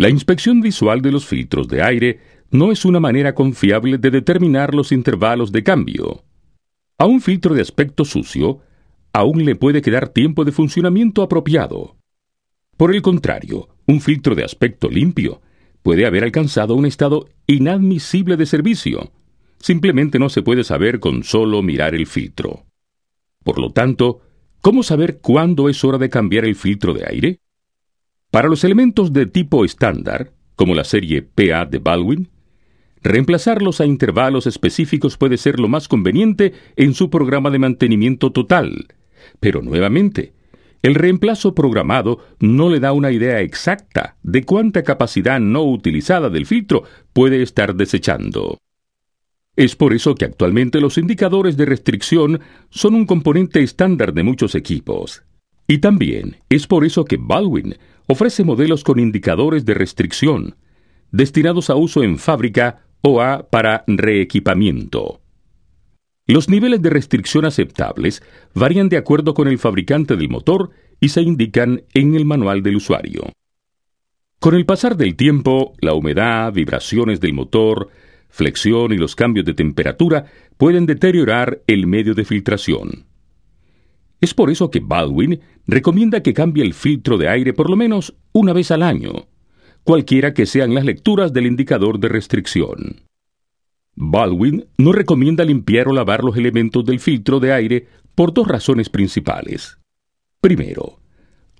La inspección visual de los filtros de aire no es una manera confiable de determinar los intervalos de cambio. A un filtro de aspecto sucio aún le puede quedar tiempo de funcionamiento apropiado. Por el contrario, un filtro de aspecto limpio puede haber alcanzado un estado inadmisible de servicio. Simplemente no se puede saber con solo mirar el filtro. Por lo tanto, ¿cómo saber cuándo es hora de cambiar el filtro de aire? Para los elementos de tipo estándar, como la serie PA de Baldwin, reemplazarlos a intervalos específicos puede ser lo más conveniente en su programa de mantenimiento total. Pero nuevamente, el reemplazo programado no le da una idea exacta de cuánta capacidad no utilizada del filtro puede estar desechando. Es por eso que actualmente los indicadores de restricción son un componente estándar de muchos equipos. Y también es por eso que Baldwin ofrece modelos con indicadores de restricción, destinados a uso en fábrica o a para reequipamiento. Los niveles de restricción aceptables varían de acuerdo con el fabricante del motor y se indican en el manual del usuario. Con el pasar del tiempo, la humedad, vibraciones del motor, flexión y los cambios de temperatura pueden deteriorar el medio de filtración. Es por eso que Baldwin recomienda que cambie el filtro de aire por lo menos una vez al año, cualquiera que sean las lecturas del indicador de restricción. Baldwin no recomienda limpiar o lavar los elementos del filtro de aire por dos razones principales. Primero,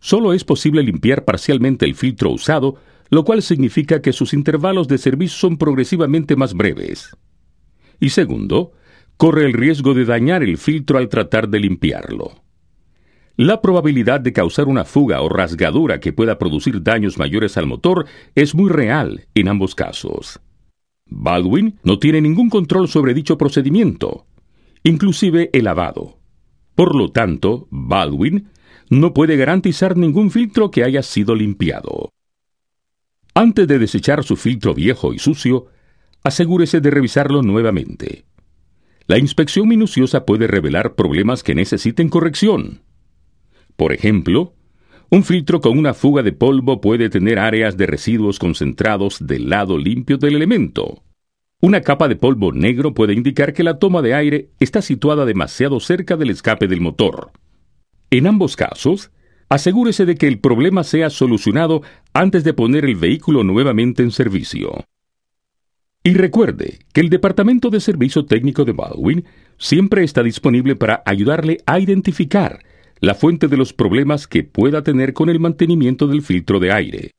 solo es posible limpiar parcialmente el filtro usado, lo cual significa que sus intervalos de servicio son progresivamente más breves. Y segundo, corre el riesgo de dañar el filtro al tratar de limpiarlo. La probabilidad de causar una fuga o rasgadura que pueda producir daños mayores al motor es muy real en ambos casos. Baldwin no tiene ningún control sobre dicho procedimiento, inclusive el lavado. Por lo tanto, Baldwin no puede garantizar ningún filtro que haya sido limpiado. Antes de desechar su filtro viejo y sucio, asegúrese de revisarlo nuevamente. La inspección minuciosa puede revelar problemas que necesiten corrección. Por ejemplo, un filtro con una fuga de polvo puede tener áreas de residuos concentrados del lado limpio del elemento. Una capa de polvo negro puede indicar que la toma de aire está situada demasiado cerca del escape del motor. En ambos casos, asegúrese de que el problema sea solucionado antes de poner el vehículo nuevamente en servicio. Y recuerde que el Departamento de Servicio Técnico de Baldwin siempre está disponible para ayudarle a identificar la fuente de los problemas que pueda tener con el mantenimiento del filtro de aire.